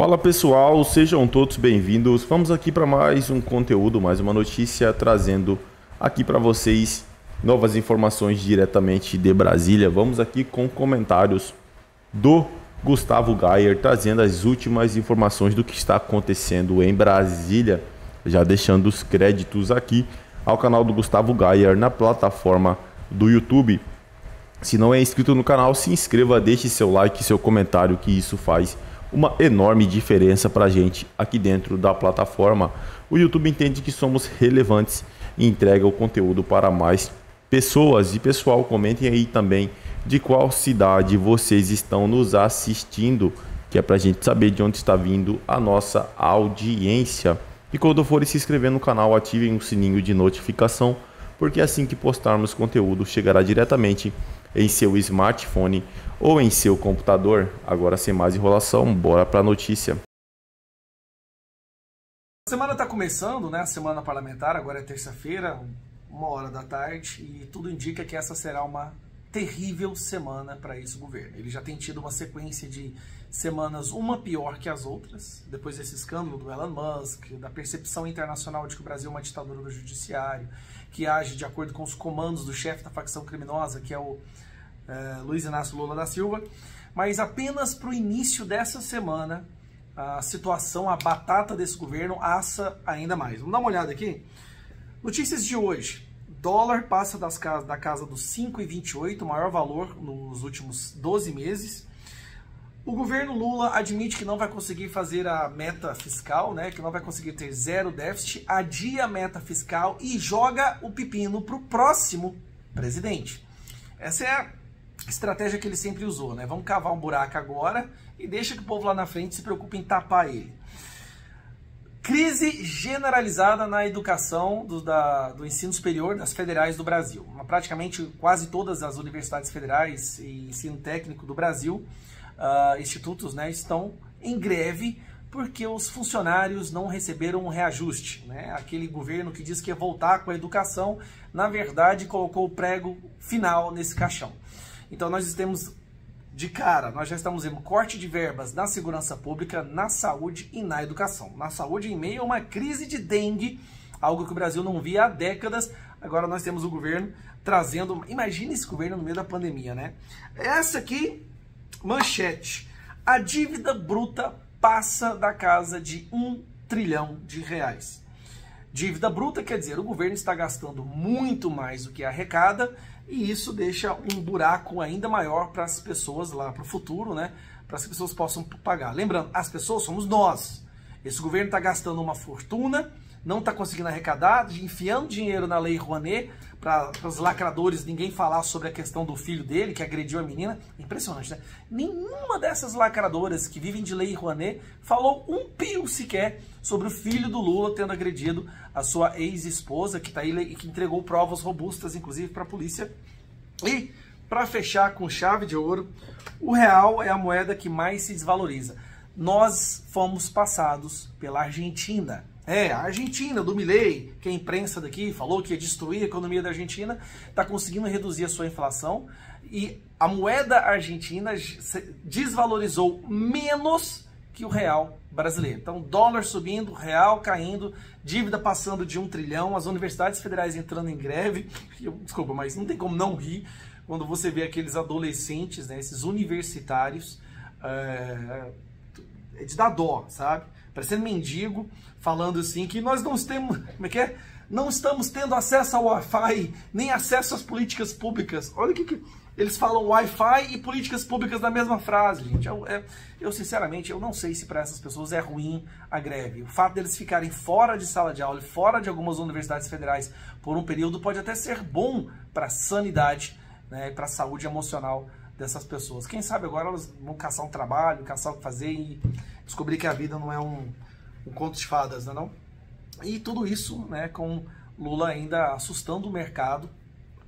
Fala pessoal, sejam todos bem-vindos. Vamos aqui para mais um conteúdo, mais uma notícia, trazendo aqui para vocês novas informações diretamente de Brasília. Vamos aqui com comentários do Gustavo Gayer, trazendo as últimas informações do que está acontecendo em Brasília. Já deixando os créditos aqui ao canal do Gustavo Gayer na plataforma do YouTube. Se não é inscrito no canal, se inscreva, deixe seu like, seu comentário, que isso faz uma enorme diferença para a gente aqui dentro da plataforma. O YouTube entende que somos relevantes e entrega o conteúdo para mais pessoas. E pessoal, comentem aí também de qual cidade vocês estão nos assistindo, que é para a gente saber de onde está vindo a nossa audiência. E quando forem se inscrever no canal, ativem o sininho de notificação, porque assim que postarmos conteúdo chegará diretamente em seu smartphone ou em seu computador. Agora, sem mais enrolação, bora para a notícia. A semana está começando, né? A semana parlamentar, agora é terça-feira, uma hora da tarde, e tudo indica que essa será uma terrível semana para esse governo. Ele já tem tido uma sequência de semanas, uma pior que as outras, depois desse escândalo do Elon Musk, da percepção internacional de que o Brasil é uma ditadura do judiciário, que age de acordo com os comandos do chefe da facção criminosa, que é o é, Luiz Inácio Lula da Silva. Mas apenas para o início dessa semana, a situação, a batata desse governo assa ainda mais. Vamos dar uma olhada aqui? Notícias de hoje. Dólar passa das casa, da casa dos 5,28, maior valor nos últimos 12 meses. O governo Lula admite que não vai conseguir fazer a meta fiscal, né? Que não vai conseguir ter zero déficit, adia a meta fiscal e joga o pepino para o próximo presidente. Essa é a estratégia que ele sempre usou, né? Vamos cavar um buraco agora e deixa que o povo lá na frente se preocupe em tapar ele. Crise generalizada na educação do, da, do ensino superior das federais do Brasil. Praticamente quase todas as universidades federais e ensino técnico do Brasil, uh, institutos, né, estão em greve porque os funcionários não receberam um reajuste. Né? Aquele governo que diz que ia voltar com a educação, na verdade, colocou o prego final nesse caixão. Então, nós temos de cara, nós já estamos vendo corte de verbas na segurança pública, na saúde e na educação. Na saúde, em meio a uma crise de dengue, algo que o Brasil não via há décadas. Agora nós temos o governo trazendo. Imagina esse governo no meio da pandemia, né? Essa aqui, manchete. A dívida bruta passa da casa de um trilhão de reais. Dívida bruta quer dizer o governo está gastando muito mais do que arrecada e isso deixa um buraco ainda maior para as pessoas lá para o futuro, né? Para as pessoas possam pagar. Lembrando, as pessoas somos nós. Esse governo está gastando uma fortuna não está conseguindo arrecadar, enfiando dinheiro na Lei Rouanet para os lacradores ninguém falar sobre a questão do filho dele que agrediu a menina. Impressionante, né? Nenhuma dessas lacradoras que vivem de Lei Rouanet falou um pio sequer sobre o filho do Lula tendo agredido a sua ex-esposa, que está aí e que entregou provas robustas, inclusive, para a polícia. E para fechar com chave de ouro, o real é a moeda que mais se desvaloriza. Nós fomos passados pela Argentina. É, a Argentina, do Milley, que a imprensa daqui falou que ia destruir a economia da Argentina, está conseguindo reduzir a sua inflação e a moeda argentina desvalorizou menos que o real brasileiro. Então, dólar subindo, real caindo, dívida passando de um trilhão, as universidades federais entrando em greve. Eu, desculpa, mas não tem como não rir quando você vê aqueles adolescentes, né, esses universitários. É, é de dar dó, sabe? parecendo mendigo, falando assim que nós não temos, como é que é? Não estamos tendo acesso ao Wi-Fi, nem acesso às políticas públicas. Olha o que, que eles falam Wi-Fi e políticas públicas na mesma frase, gente. Eu, é, eu sinceramente, eu não sei se para essas pessoas é ruim a greve. O fato deles ficarem fora de sala de aula e fora de algumas universidades federais por um período pode até ser bom para a sanidade, né, para a saúde emocional dessas pessoas. Quem sabe agora elas vão caçar um trabalho, caçar o que fazer e descobrir que a vida não é um, um conto de fadas, não é não? E tudo isso né, com Lula ainda assustando o mercado,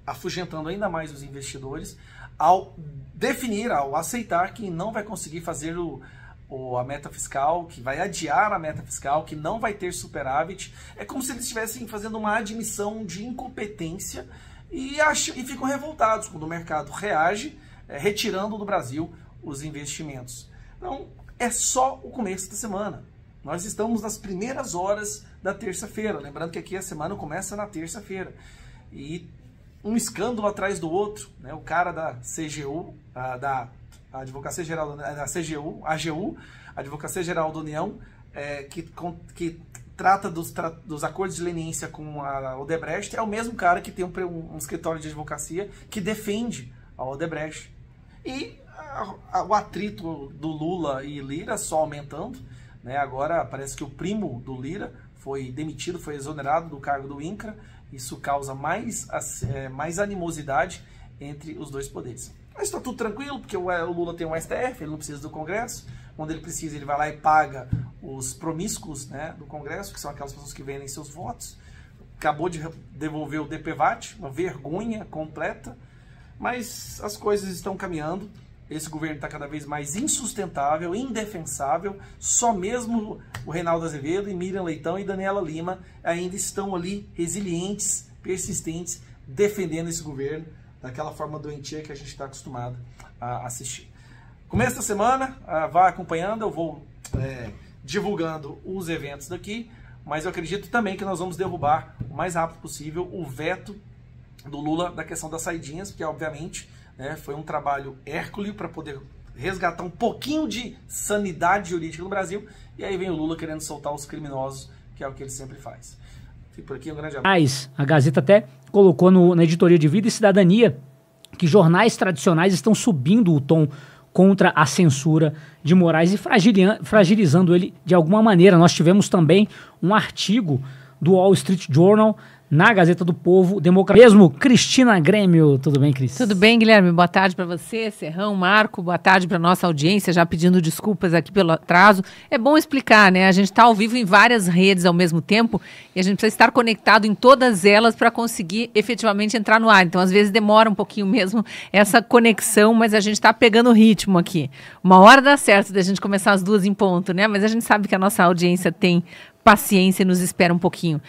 afugentando ainda mais os investidores, ao definir, ao aceitar que não vai conseguir fazer o, o, a meta fiscal, que vai adiar a meta fiscal, que não vai ter superávit. É como se eles estivessem fazendo uma admissão de incompetência e, acham, e ficam revoltados quando o mercado reage eh, retirando do Brasil os investimentos. Então, é só o começo da semana. Nós estamos nas primeiras horas da terça-feira. Lembrando que aqui a semana começa na terça-feira. E um escândalo atrás do outro. Né? O cara da CGU, a, da Advocacia Geral eh, da CGU, AGU, Advocacia Geral da União, é, que, com, que trata dos, tra, dos, acordos de leniência com a Odebrecht, é o mesmo cara que tem um, um escritório de advocacia que defende ao Odebrecht. E a, a, o atrito do Lula e Lira só aumentando. Né? Agora parece que o primo do Lira foi demitido, foi exonerado do cargo do INCRA. Isso causa mais, é, mais animosidade entre os dois poderes. Mas está tudo tranquilo, porque o, é, o Lula tem o um STF, ele não precisa do Congresso. quando ele precisa, ele vai lá e paga os promíscuos né, do Congresso, que são aquelas pessoas que vendem seus votos. Acabou de devolver o DPVAT, uma vergonha completa. Mas as coisas estão caminhando, esse governo está cada vez mais insustentável, indefensável, só mesmo o Reinaldo Azevedo e Miriam Leitão e Daniela Lima ainda estão ali resilientes, persistentes, defendendo esse governo daquela forma doentia que a gente está acostumado a assistir. Começa a semana, ah, vá acompanhando, eu vou é, divulgando os eventos daqui, mas eu acredito também que nós vamos derrubar o mais rápido possível o veto do Lula da questão das saidinhas, porque obviamente né, foi um trabalho hércule para poder resgatar um pouquinho de sanidade jurídica no Brasil. E aí vem o Lula querendo soltar os criminosos, que é o que ele sempre faz. Fico por aqui, um grande abraço. A Gazeta até colocou no, na editoria de Vida e Cidadania que jornais tradicionais estão subindo o tom contra a censura de Moraes e fragilizando ele de alguma maneira. Nós tivemos também um artigo do Wall Street Journal na Gazeta do Povo mesmo Cristina Grêmio, tudo bem, Cris? Tudo bem, Guilherme. Boa tarde para você, Serrão, Marco. Boa tarde para nossa audiência, já pedindo desculpas aqui pelo atraso. É bom explicar, né? A gente está ao vivo em várias redes ao mesmo tempo e a gente precisa estar conectado em todas elas para conseguir efetivamente entrar no ar. Então, às vezes demora um pouquinho mesmo essa conexão, mas a gente está pegando o ritmo aqui. Uma hora dá certo da gente começar as duas em ponto, né? Mas a gente sabe que a nossa audiência tem paciência nos espera um pouquinho.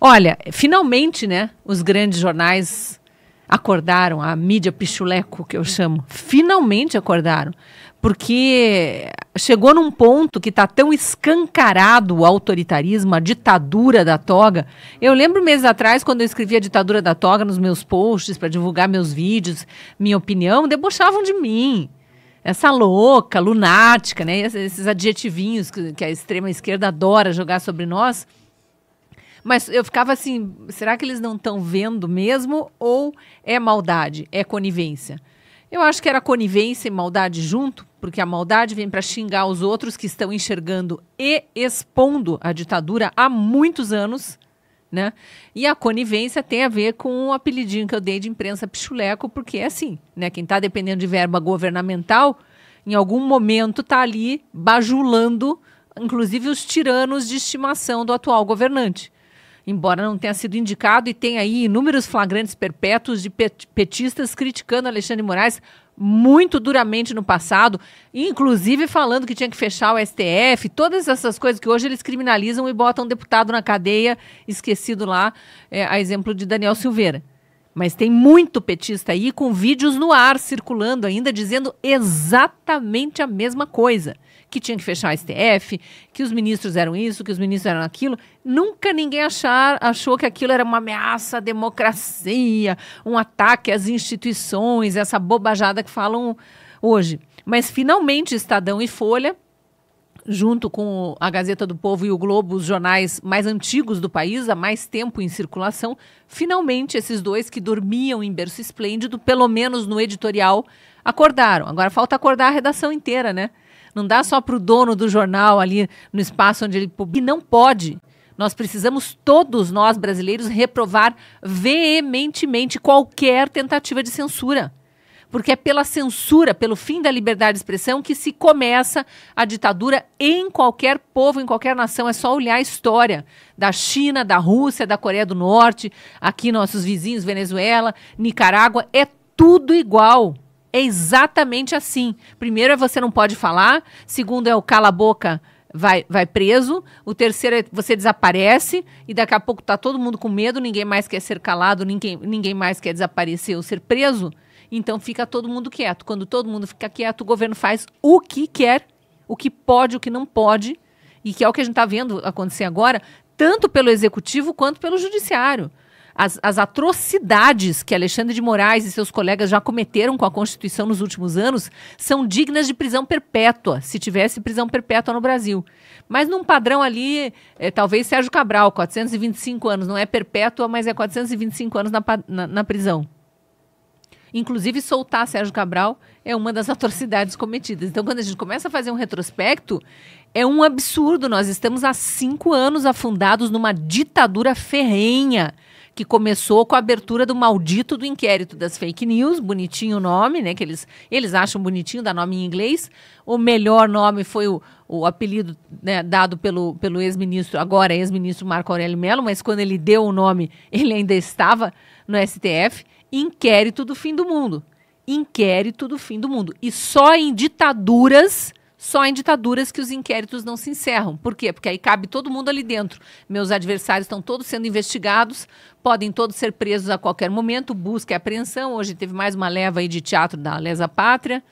Olha, finalmente, né, os grandes jornais acordaram, a mídia pichuleco que eu chamo, finalmente acordaram, porque chegou num ponto que está tão escancarado o autoritarismo, a ditadura da toga. Eu lembro meses atrás, quando eu escrevia a ditadura da toga nos meus posts para divulgar meus vídeos, minha opinião, debochavam de mim essa louca, lunática, né? Esses adjetivinhos que a extrema esquerda adora jogar sobre nós. Mas eu ficava assim, será que eles não estão vendo mesmo ou é maldade, é conivência? Eu acho que era conivência e maldade junto, porque a maldade vem para xingar os outros que estão enxergando e expondo a ditadura há muitos anos né? E a conivência tem a ver com o apelidinho que eu dei de imprensa pichuleco, porque é assim, né? Quem está dependendo de verba governamental, em algum momento está ali bajulando, inclusive, os tiranos de estimação do atual governante. Embora não tenha sido indicado, e tem aí inúmeros flagrantes perpétuos de petistas criticando Alexandre Moraes muito duramente no passado, inclusive falando que tinha que fechar o STF, todas essas coisas que hoje eles criminalizam e botam deputado na cadeia, esquecido lá, é, a exemplo de Daniel Silveira. Mas tem muito petista aí com vídeos no ar circulando ainda dizendo exatamente a mesma coisa que tinha que fechar a STF, que os ministros eram isso, que os ministros eram aquilo. Nunca ninguém achar, achou que aquilo era uma ameaça à democracia, um ataque às instituições, essa bobajada que falam hoje. Mas finalmente Estadão e Folha, junto com a Gazeta do Povo e o Globo, os jornais mais antigos do país, há mais tempo em circulação, finalmente esses dois que dormiam em berço esplêndido, pelo menos no editorial, acordaram. Agora falta acordar a redação inteira, né? Não dá só para o dono do jornal ali no espaço onde ele publica. E não pode. Nós precisamos, todos nós brasileiros, reprovar veementemente qualquer tentativa de censura. Porque é pela censura, pelo fim da liberdade de expressão, que se começa a ditadura em qualquer povo, em qualquer nação. É só olhar a história da China, da Rússia, da Coreia do Norte, aqui nossos vizinhos, Venezuela, Nicarágua. É tudo igual é exatamente assim. Primeiro é você não pode falar, segundo é o cala a boca, vai, vai preso, o terceiro é você desaparece e daqui a pouco tá todo mundo com medo, ninguém mais quer ser calado, ninguém, ninguém mais quer desaparecer ou ser preso. Então fica todo mundo quieto. Quando todo mundo fica quieto, o governo faz o que quer, o que pode, o que não pode, e que é o que a gente está vendo acontecer agora, tanto pelo executivo quanto pelo judiciário as, as atrocidades que Alexandre de Moraes e seus colegas já cometeram com a Constituição nos últimos anos são dignas de prisão perpétua, se tivesse prisão perpétua no Brasil. Mas num padrão ali, é, talvez Sérgio Cabral, 425 anos, não é perpétua, mas é 425 anos na, na, na prisão. Inclusive, soltar Sérgio Cabral é uma das atrocidades cometidas. Então, quando a gente começa a fazer um retrospecto, é um absurdo. Nós estamos há cinco anos afundados numa ditadura ferrenha que começou com a abertura do maldito do inquérito das fake news, bonitinho o nome, né? Que eles, eles acham bonitinho, dá nome em inglês. O melhor nome foi o, o apelido né, dado pelo, pelo ex-ministro, agora ex-ministro Marco Aurélio Mello, mas quando ele deu o nome, ele ainda estava no STF. Inquérito do fim do mundo. Inquérito do fim do mundo. E só em ditaduras só em ditaduras que os inquéritos não se encerram. Por quê? Porque aí cabe todo mundo ali dentro. Meus adversários estão todos sendo investigados, podem todos ser presos a qualquer momento, busca e apreensão. Hoje teve mais uma leva aí de teatro da Lesa Pátria,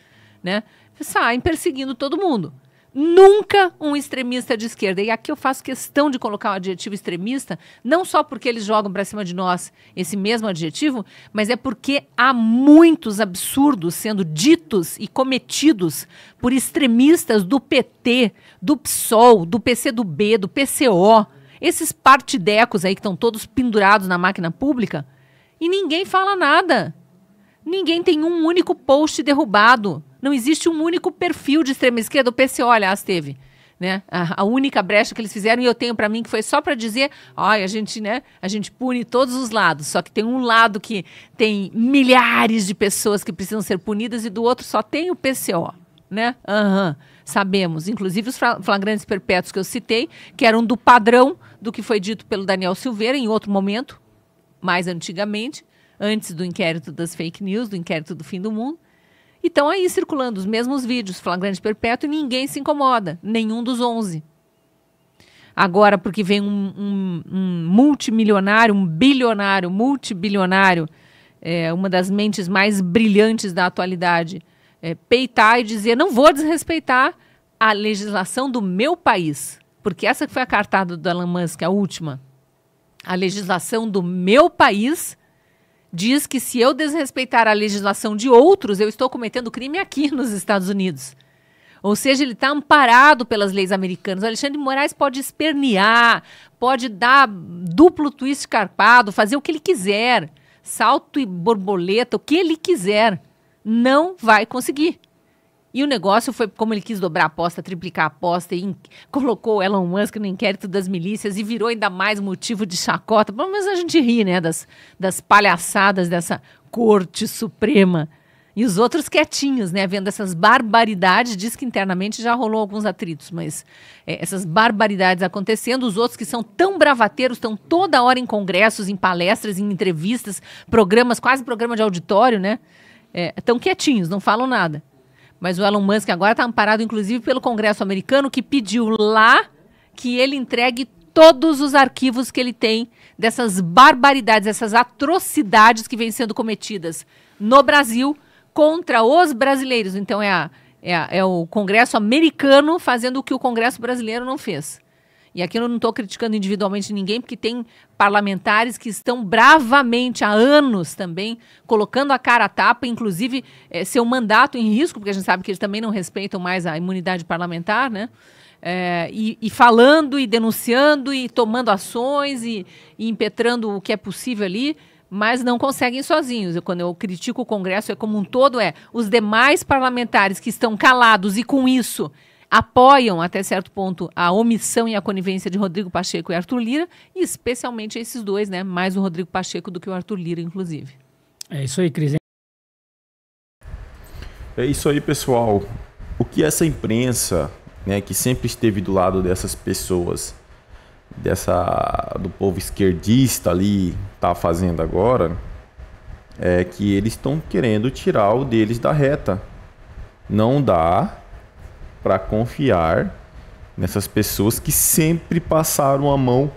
né? Saem perseguindo todo mundo nunca um extremista de esquerda. E aqui eu faço questão de colocar o adjetivo extremista, não só porque eles jogam para cima de nós esse mesmo adjetivo, mas é porque há muitos absurdos sendo ditos e cometidos por extremistas do PT, do PSOL, do PCdoB, do PCO, esses partidecos aí que estão todos pendurados na máquina pública, e ninguém fala nada. Ninguém tem um único post derrubado. Não existe um único perfil de extrema esquerda. O PCO, aliás, teve. Né? A, a única brecha que eles fizeram, e eu tenho para mim que foi só para dizer, ai, a gente, né, a gente pune todos os lados, só que tem um lado que tem milhares de pessoas que precisam ser punidas e do outro só tem o PCO, né? Uhum. Sabemos, inclusive os flagrantes perpétuos que eu citei, que eram do padrão do que foi dito pelo Daniel Silveira em outro momento, mais antigamente, antes do inquérito das fake news, do inquérito do fim do mundo. Então estão aí circulando os mesmos vídeos, flagrante perpétuo, e ninguém se incomoda, nenhum dos 11. Agora, porque vem um, um, um multimilionário, um bilionário, multibilionário, é, uma das mentes mais brilhantes da atualidade, é, peitar e dizer: não vou desrespeitar a legislação do meu país. Porque essa que foi a cartada do Elon Musk, a última. A legislação do meu país diz que se eu desrespeitar a legislação de outros, eu estou cometendo crime aqui nos Estados Unidos. Ou seja, ele está amparado pelas leis americanas. O Alexandre de Moraes pode espernear, pode dar duplo twist carpado, fazer o que ele quiser, salto e borboleta, o que ele quiser. Não vai conseguir. E o negócio foi como ele quis dobrar a aposta, triplicar a aposta e colocou Elon Musk no inquérito das milícias e virou ainda mais motivo de chacota. Pelo menos a gente ri, né, das, das palhaçadas dessa Corte Suprema. E os outros quietinhos, né, vendo essas barbaridades, diz que internamente já rolou alguns atritos, mas é, essas barbaridades acontecendo, os outros que são tão bravateiros, estão toda hora em congressos, em palestras, em entrevistas, programas, quase programa de auditório, né, estão é, quietinhos, não falam nada. Mas o Elon Musk agora está amparado, inclusive, pelo Congresso americano, que pediu lá que ele entregue todos os arquivos que ele tem dessas barbaridades, essas atrocidades que vêm sendo cometidas no Brasil contra os brasileiros. Então é, a, é, a, é o Congresso americano fazendo o que o Congresso brasileiro não fez. E aqui eu não estou criticando individualmente ninguém, porque tem parlamentares que estão bravamente há anos também colocando a cara a tapa, inclusive é, seu mandato em risco, porque a gente sabe que eles também não respeitam mais a imunidade parlamentar, né? É, e, e, falando e denunciando e tomando ações e, e impetrando o que é possível ali, mas não conseguem sozinhos. Eu, quando eu critico o Congresso, é como um todo, é os demais parlamentares que estão calados e com isso apoiam até certo ponto a omissão e a conivência de Rodrigo Pacheco e Arthur Lira, e especialmente esses dois, né? Mais o Rodrigo Pacheco do que o Arthur Lira, inclusive. É isso aí, Cris. É isso aí, pessoal. O que essa imprensa, né, que sempre esteve do lado dessas pessoas, dessa do povo esquerdista ali, tá fazendo agora, é que eles estão querendo tirar o deles da reta. Não dá, para confiar nessas pessoas que sempre passaram a mão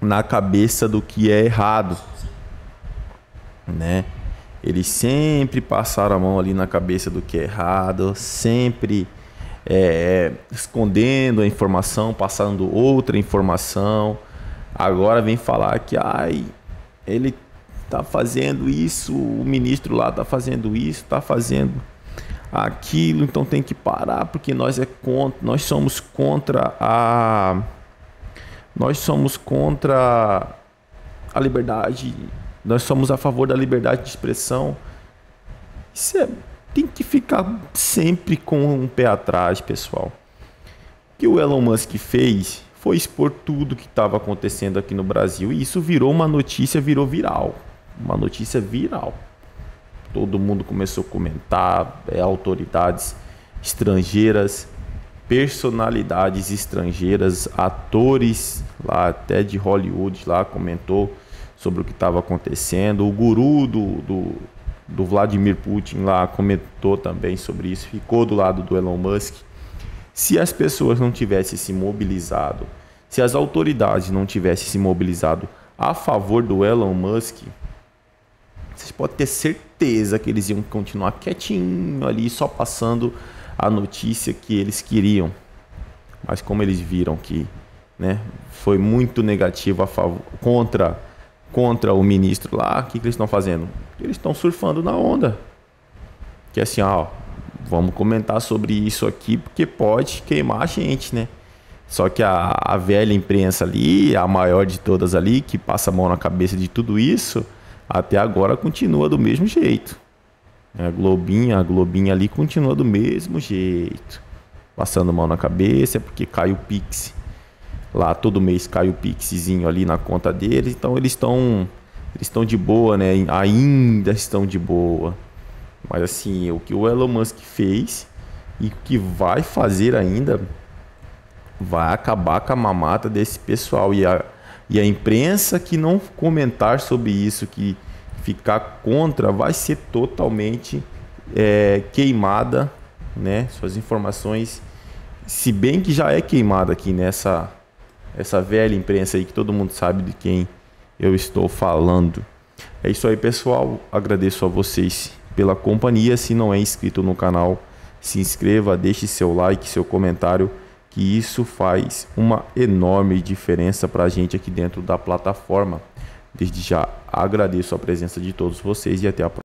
na cabeça do que é errado, né? Eles sempre passaram a mão ali na cabeça do que é errado, sempre é, é escondendo a informação, passando outra informação. Agora vem falar que ai, ele tá fazendo isso, o ministro lá tá fazendo isso, tá fazendo aquilo, então tem que parar porque nós é contra, nós somos contra a nós somos contra a liberdade, nós somos a favor da liberdade de expressão. Isso é, tem que ficar sempre com um pé atrás, pessoal. O que o Elon Musk fez foi expor tudo que estava acontecendo aqui no Brasil e isso virou uma notícia, virou viral. Uma notícia viral todo mundo começou a comentar, é, autoridades estrangeiras, personalidades estrangeiras, atores lá até de Hollywood lá comentou sobre o que estava acontecendo, o guru do, do, do Vladimir Putin lá comentou também sobre isso, ficou do lado do Elon Musk. Se as pessoas não tivessem se mobilizado, se as autoridades não tivessem se mobilizado a favor do Elon Musk, vocês podem ter certeza que eles iam continuar quietinho ali, só passando a notícia que eles queriam. Mas como eles viram que né, foi muito negativo a favor, contra, contra o ministro lá, o que, que eles estão fazendo? Eles estão surfando na onda. Que é assim, ó, vamos comentar sobre isso aqui, porque pode queimar a gente, né? Só que a, a velha imprensa ali, a maior de todas ali, que passa a mão na cabeça de tudo isso, até agora continua do mesmo jeito. A globinha, a globinha ali continua do mesmo jeito. Passando mal na cabeça, é porque cai o Pix. Lá todo mês cai o Pixzinho ali na conta deles. Então eles estão eles estão de boa, né? Ainda estão de boa. Mas assim, o que o Elon Musk fez e o que vai fazer ainda vai acabar com a mamata desse pessoal. E a, e a imprensa que não comentar sobre isso, que ficar contra, vai ser totalmente é, queimada, né? Suas informações, se bem que já é queimada aqui nessa essa velha imprensa aí que todo mundo sabe de quem eu estou falando. É isso aí, pessoal. Agradeço a vocês pela companhia. Se não é inscrito no canal, se inscreva, deixe seu like, seu comentário que isso faz uma enorme diferença para a gente aqui dentro da plataforma. Desde já agradeço a presença de todos vocês e até a próxima.